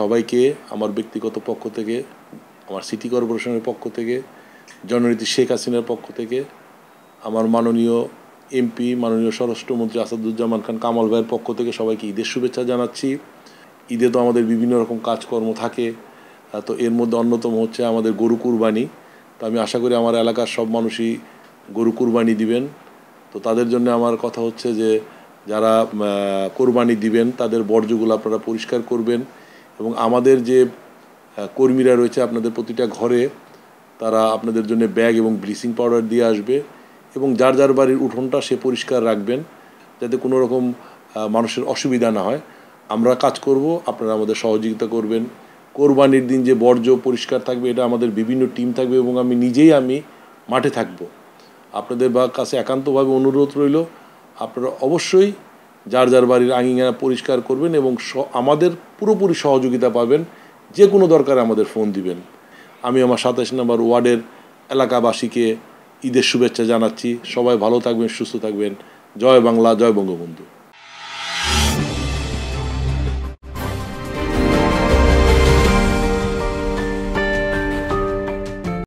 সবাইকে আমার ব্যক্তিগত পক্ষ থেকে আমার সিটি কর্পোরেশনের পক্ষ থেকে জননীতি শেখ হাসিনার পক্ষ থেকে আমার মাননীয় এমপি মাননীয় স্বরাষ্ট্রমন্ত্রী আসাদুজ্জামান খান কামাল ভাইয়ের পক্ষ থেকে সবাইকে ঈদের শুভেচ্ছা জানাচ্ছি ঈদে তো আমাদের বিভিন্ন রকম কাজকর্ম থাকে তো এর মধ্যে অন্যতম হচ্ছে আমাদের গরু কুরবানি তো আমি আশা করি আমার এলাকার সব মানুষই গরু কুরবানি দিবেন তো তাদের জন্য আমার কথা হচ্ছে যে যারা কোরবানি দিবেন তাদের বর্জ্যগুলো আপনারা পরিষ্কার করবেন এবং আমাদের যে কর্মীরা রয়েছে আপনাদের প্রতিটা ঘরে তারা আপনাদের জন্য ব্যাগ এবং ব্লিচিং পাউডার দিয়ে আসবে এবং যার যার বাড়ির উঠোনটা সে পরিষ্কার রাখবেন যাতে কোনো রকম মানুষের অসুবিধা না হয় আমরা কাজ করব আপনারা আমাদের সহযোগিতা করবেন কোরবানির দিন যে বর্জ্য পরিষ্কার থাকবে এটা আমাদের বিভিন্ন টিম থাকবে এবং আমি নিজেই আমি মাঠে থাকব আপনাদের বা কাছে একান্তভাবে অনুরোধ রইল আপনারা অবশ্যই যার যার বাড়ির আঙিনা পরিষ্কার করবেন এবং আমাদের পুরোপুরি সহযোগিতা পাবেন যে কোনো দরকারে আমাদের ফোন দিবেন আমি আমার সাতাশ নম্বর ওয়ার্ডের এলাকাবাসীকে ঈদের শুভেচ্ছা জানাচ্ছি সবাই ভালো থাকবেন সুস্থ থাকবেন জয় বাংলা জয় বঙ্গবন্ধু